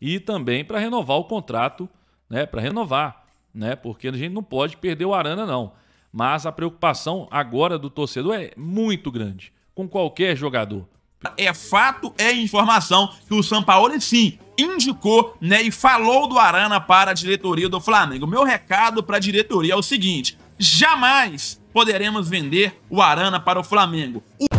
e também para renovar o contrato, né, para renovar, né, porque a gente não pode perder o Arana não. Mas a preocupação agora do torcedor é muito grande com qualquer jogador. É fato, é informação que o Sampaoli sim indicou né, e falou do Arana para a diretoria do Flamengo. Meu recado para a diretoria é o seguinte: jamais poderemos vender o Arana para o Flamengo. O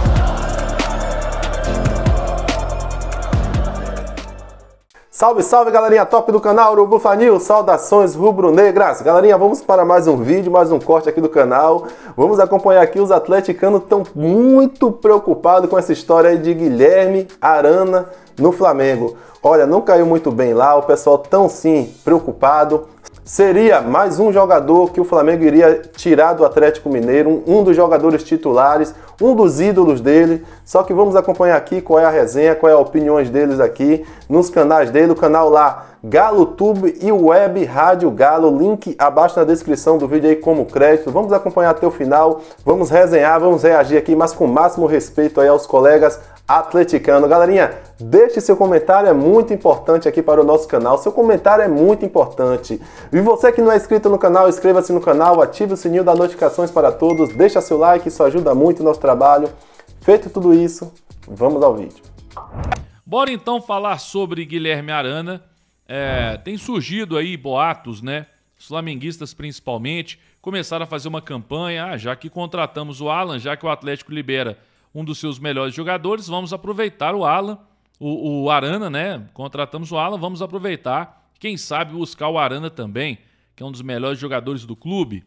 Salve, salve galerinha top do canal Urubufa saudações rubro-negras. Galerinha, vamos para mais um vídeo, mais um corte aqui do canal. Vamos acompanhar aqui os atleticanos estão muito preocupados com essa história de Guilherme Arana no Flamengo. Olha, não caiu muito bem lá, o pessoal tão sim preocupado. Seria mais um jogador que o Flamengo iria tirar do Atlético Mineiro, um dos jogadores titulares, um dos ídolos dele. Só que vamos acompanhar aqui qual é a resenha, qual é a opiniões deles aqui nos canais dele, o canal lá Galo Tube e Web Rádio Galo, link abaixo na descrição do vídeo aí como crédito. Vamos acompanhar até o final, vamos resenhar, vamos reagir aqui, mas com o máximo respeito aí aos colegas, atleticano. Galerinha, deixe seu comentário, é muito importante aqui para o nosso canal. Seu comentário é muito importante. E você que não é inscrito no canal, inscreva-se no canal, ative o sininho das notificações para todos, deixa seu like, isso ajuda muito o nosso trabalho. Feito tudo isso, vamos ao vídeo. Bora então falar sobre Guilherme Arana. É, tem surgido aí boatos, né? Os flamenguistas principalmente começaram a fazer uma campanha, ah, já que contratamos o Alan, já que o Atlético libera um dos seus melhores jogadores. Vamos aproveitar o Alan, o, o Arana, né? Contratamos o Alan, vamos aproveitar. Quem sabe buscar o Arana também, que é um dos melhores jogadores do clube.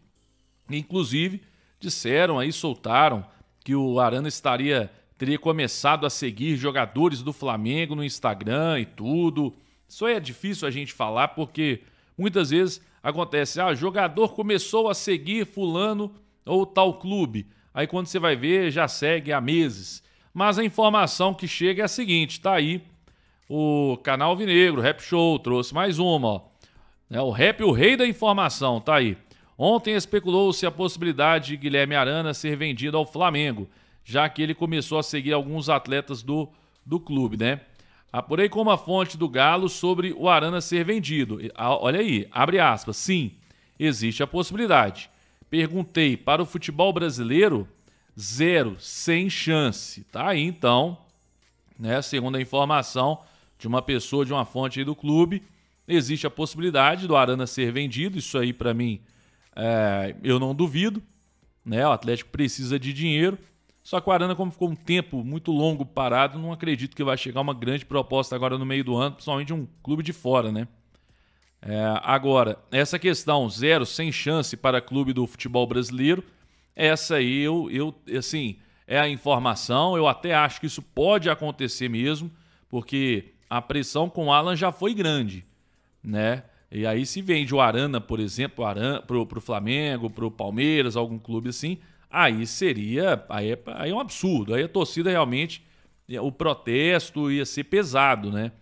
Inclusive, disseram aí, soltaram que o Arana estaria teria começado a seguir jogadores do Flamengo no Instagram e tudo. Isso aí é difícil a gente falar porque muitas vezes acontece, ah, jogador começou a seguir fulano ou tal clube. Aí quando você vai ver, já segue há meses. Mas a informação que chega é a seguinte: tá aí o canal Vinegro, Rap Show, trouxe mais uma, ó. É, o rap, o rei da informação, tá aí. Ontem especulou-se a possibilidade de Guilherme Arana ser vendido ao Flamengo, já que ele começou a seguir alguns atletas do, do clube, né? Apurei ah, com uma fonte do Galo sobre o Arana ser vendido. Ah, olha aí, abre aspas. Sim, existe a possibilidade. Perguntei para o futebol brasileiro, zero, sem chance. Tá aí então, né? Segundo a informação de uma pessoa de uma fonte do clube, existe a possibilidade do Arana ser vendido. Isso aí para mim é, eu não duvido, né? O Atlético precisa de dinheiro. Só que o Arana, como ficou um tempo muito longo parado, não acredito que vai chegar uma grande proposta agora no meio do ano, principalmente de um clube de fora, né? É, agora, essa questão zero, sem chance para clube do futebol brasileiro, essa aí eu, eu assim, é a informação. Eu até acho que isso pode acontecer mesmo, porque a pressão com o Alan já foi grande, né? E aí se vende o Arana, por exemplo, para pro, pro Flamengo, pro Palmeiras, algum clube assim, aí seria, aí é, aí é um absurdo. Aí a torcida realmente, é, o protesto ia ser pesado, né?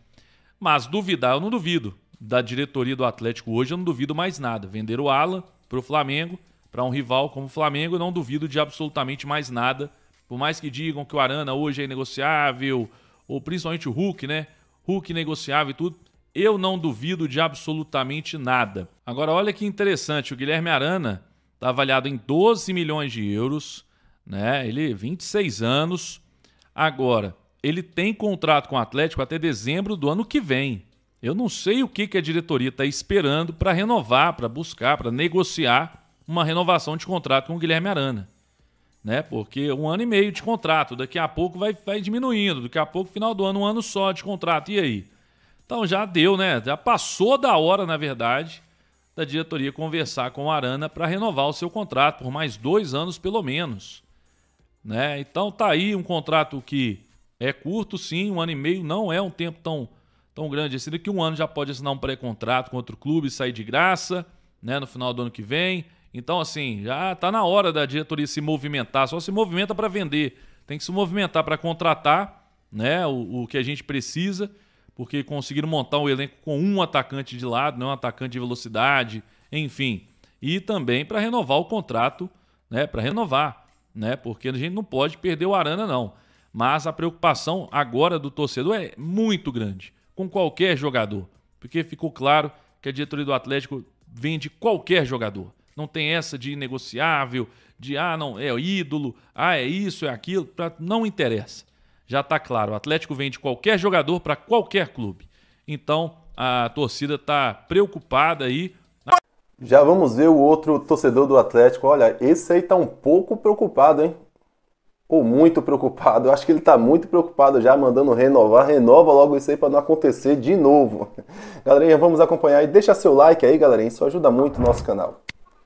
Mas duvidar eu não duvido da diretoria do Atlético hoje, eu não duvido mais nada. Vender o Alan para o Flamengo, para um rival como o Flamengo, eu não duvido de absolutamente mais nada. Por mais que digam que o Arana hoje é negociável, ou principalmente o Hulk, né? Hulk negociável e tudo. Eu não duvido de absolutamente nada. Agora, olha que interessante, o Guilherme Arana está avaliado em 12 milhões de euros, né? Ele 26 anos. Agora, ele tem contrato com o Atlético até dezembro do ano que vem. Eu não sei o que, que a diretoria está esperando para renovar, para buscar, para negociar uma renovação de contrato com o Guilherme Arana. Né? Porque um ano e meio de contrato, daqui a pouco vai, vai diminuindo, daqui a pouco, final do ano, um ano só de contrato. E aí? Então já deu, né? Já passou da hora, na verdade, da diretoria conversar com o Arana para renovar o seu contrato por mais dois anos, pelo menos. Né? Então tá aí um contrato que é curto, sim, um ano e meio não é um tempo tão tão grande assim, daqui um ano já pode assinar um pré-contrato com outro clube, sair de graça, né, no final do ano que vem. Então, assim, já tá na hora da diretoria se movimentar, só se movimenta para vender, tem que se movimentar para contratar, né, o, o, que a gente precisa, porque conseguiram montar um elenco com um atacante de lado, né, um atacante de velocidade, enfim. E também para renovar o contrato, né, para renovar, né, porque a gente não pode perder o Arana não. Mas a preocupação agora do torcedor é muito grande com qualquer jogador, porque ficou claro que a diretoria do Atlético vende qualquer jogador. Não tem essa de negociável, de ah, não, é ídolo, ah, é isso, é aquilo, não interessa. Já está claro, o Atlético vende qualquer jogador para qualquer clube. Então, a torcida está preocupada aí. Já vamos ver o outro torcedor do Atlético. Olha, esse aí está um pouco preocupado, hein? ou muito preocupado. Eu acho que ele está muito preocupado já, mandando renovar. Renova logo isso aí para não acontecer de novo. Galerinha, vamos acompanhar e deixa seu like aí, galerinha. Isso ajuda muito o nosso canal.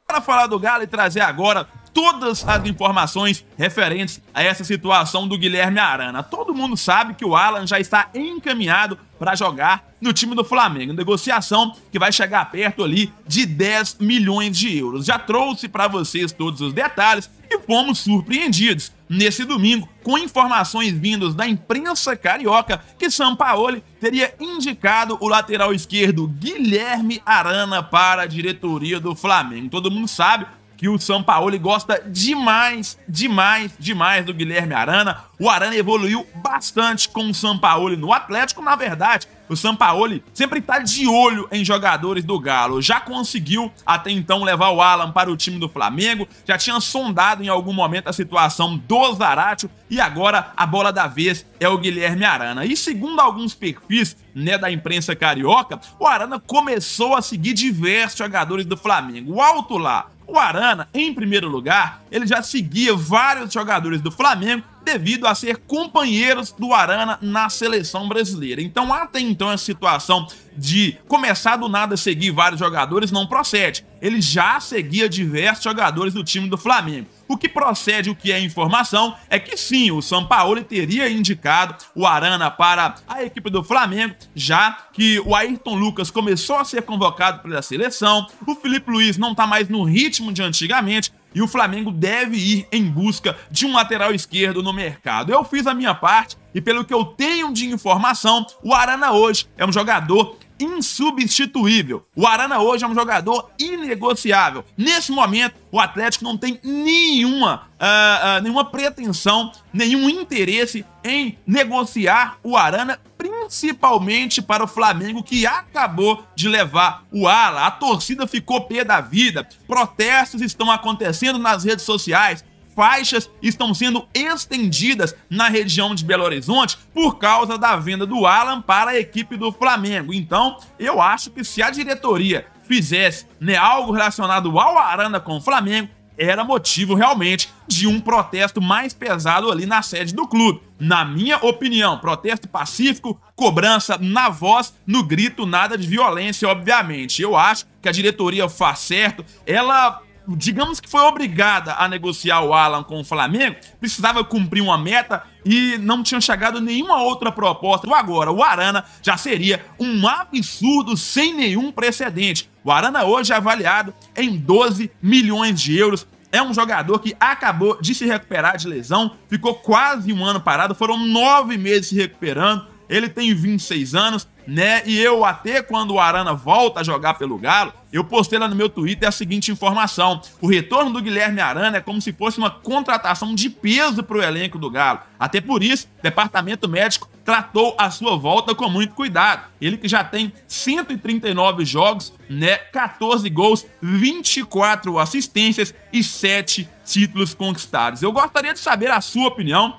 Para falar do Galo e trazer agora todas as informações referentes a essa situação do Guilherme Arana. Todo mundo sabe que o Alan já está encaminhado para jogar no time do Flamengo. Negociação que vai chegar perto ali de 10 milhões de euros. Já trouxe para vocês todos os detalhes e fomos surpreendidos nesse domingo com informações vindas da imprensa carioca que Sampaoli teria indicado o lateral esquerdo Guilherme Arana para a diretoria do Flamengo. Todo mundo sabe que o Sampaoli gosta demais, demais, demais do Guilherme Arana. O Arana evoluiu bastante com o Sampaoli no Atlético, na verdade o Sampaoli sempre está de olho em jogadores do Galo. Já conseguiu até então levar o Alan para o time do Flamengo, já tinha sondado em algum momento a situação do Zaratio e agora a bola da vez é o Guilherme Arana. E segundo alguns perfis né, da imprensa carioca, o Arana começou a seguir diversos jogadores do Flamengo. O alto lá, o Arana, em primeiro lugar, ele já seguia vários jogadores do Flamengo devido a ser companheiros do Arana na seleção brasileira. Então, até então, a situação de começar do nada a seguir vários jogadores não procede. Ele já seguia diversos jogadores do time do Flamengo. O que procede, o que é informação, é que sim, o Sampaoli teria indicado o Arana para a equipe do Flamengo, já que o Ayrton Lucas começou a ser convocado pela seleção, o Felipe Luiz não está mais no ritmo de antigamente, e o Flamengo deve ir em busca de um lateral esquerdo no mercado. Eu fiz a minha parte e pelo que eu tenho de informação, o Arana hoje é um jogador insubstituível. O Arana hoje é um jogador inegociável. Nesse momento, o Atlético não tem nenhuma, uh, uh, nenhuma pretensão, nenhum interesse em negociar o Arana, principalmente para o Flamengo, que acabou de levar o Ala. A torcida ficou pé da vida, protestos estão acontecendo nas redes sociais, faixas estão sendo estendidas na região de Belo Horizonte por causa da venda do Alan para a equipe do Flamengo. Então, eu acho que se a diretoria fizesse né, algo relacionado ao Arana com o Flamengo, era motivo realmente de um protesto mais pesado ali na sede do clube. Na minha opinião, protesto pacífico, cobrança na voz, no grito, nada de violência, obviamente. Eu acho que a diretoria faz certo. Ela digamos que foi obrigada a negociar o Alan com o Flamengo, precisava cumprir uma meta e não tinha chegado nenhuma outra proposta. Agora, o Arana já seria um absurdo sem nenhum precedente. O Arana hoje é avaliado em 12 milhões de euros. É um jogador que acabou de se recuperar de lesão, ficou quase um ano parado, foram nove meses se recuperando. Ele tem 26 anos, né? E eu até quando o Arana volta a jogar pelo Galo, eu postei lá no meu Twitter a seguinte informação: o retorno do Guilherme Arana é como se fosse uma contratação de peso para o elenco do Galo. Até por isso, o departamento médico tratou a sua volta com muito cuidado. Ele que já tem 139 jogos, né, 14 gols, 24 assistências e 7 títulos conquistados. Eu gostaria de saber a sua opinião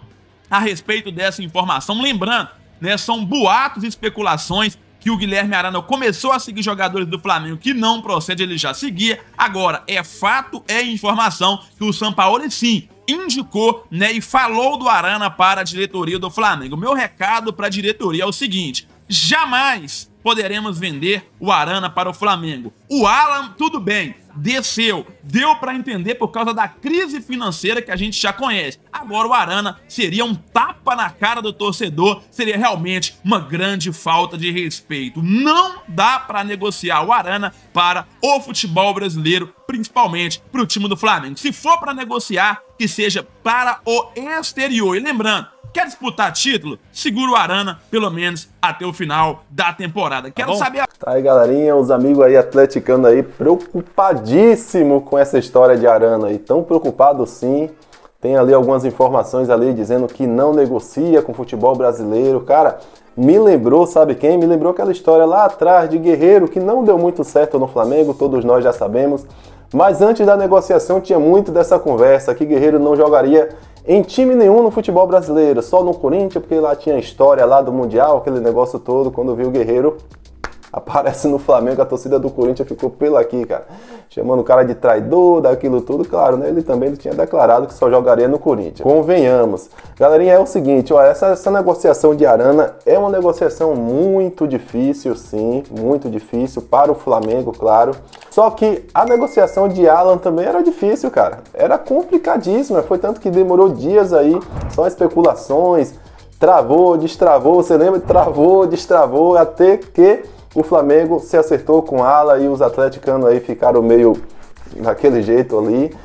a respeito dessa informação, lembrando né? São boatos e especulações que o Guilherme Arana começou a seguir jogadores do Flamengo que não procede, ele já seguia. Agora, é fato, é informação que o Sampaoli sim indicou né, e falou do Arana para a diretoria do Flamengo. Meu recado para a diretoria é o seguinte: jamais poderemos vender o Arana para o Flamengo. O Alan, tudo bem, desceu, deu para entender por causa da crise financeira que a gente já conhece. Agora o Arana seria um tapa na cara do torcedor, seria realmente uma grande falta de respeito. Não dá para negociar o Arana para o futebol brasileiro, principalmente para o time do Flamengo. Se for para negociar, que seja para o exterior. E lembrando, Quer disputar título? Segura o Arana, pelo menos até o final da temporada. Tá Quero tá saber. Tá aí, galerinha, os amigos aí atleticando aí, preocupadíssimo com essa história de Arana aí. Tão preocupado sim. Tem ali algumas informações ali dizendo que não negocia com o futebol brasileiro. Cara, me lembrou, sabe quem? Me lembrou aquela história lá atrás de Guerreiro que não deu muito certo no Flamengo, todos nós já sabemos. Mas antes da negociação tinha muito dessa conversa que Guerreiro não jogaria em time nenhum no futebol brasileiro, só no Corinthians, porque lá tinha a história lá do Mundial, aquele negócio todo, quando viu o Guerreiro aparece no Flamengo, a torcida do Corinthians ficou pelo aqui, cara. Chamando o cara de traidor, daquilo tudo, claro, né? Ele também tinha declarado que só jogaria no Corinthians. Convenhamos. Galerinha, é o seguinte, ó, essa, essa negociação de Arana é uma negociação muito difícil, sim, muito difícil para o Flamengo, claro. Só que a negociação de Alan também era difícil, cara. Era complicadíssima, foi tanto que demorou dias aí, só especulações, travou, destravou, você lembra? Travou, destravou, até que o Flamengo se acertou com ala e os atleticanos aí ficaram meio daquele jeito ali.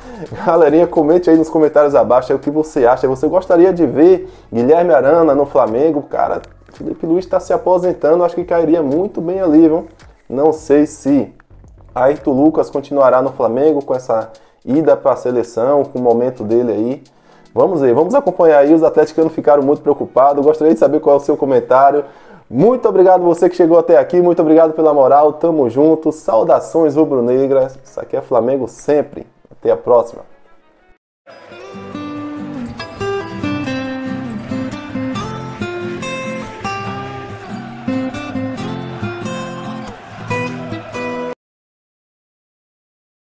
Galerinha, comente aí nos comentários abaixo o que você acha. Você gostaria de ver Guilherme Arana no Flamengo? Cara, Felipe Luiz está se aposentando, acho que cairia muito bem ali, viu? Não sei se Ayrton Lucas continuará no Flamengo com essa ida para a seleção, com o momento dele aí. Vamos ver, vamos acompanhar aí. Os atleticanos ficaram muito preocupados. Gostaria de saber qual é o seu comentário. Muito obrigado você que chegou até aqui, muito obrigado pela moral, tamo junto, saudações rubro-negras, isso aqui é Flamengo sempre, até a próxima.